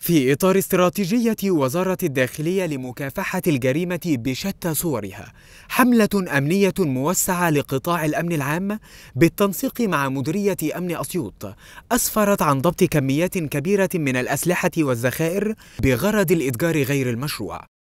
في إطار استراتيجية وزارة الداخلية لمكافحة الجريمة بشتى صورها، حملة أمنية موسعة لقطاع الأمن العام بالتنسيق مع مديرية أمن أسيوط، أسفرت عن ضبط كميات كبيرة من الأسلحة والذخائر بغرض الإتجار غير المشروع.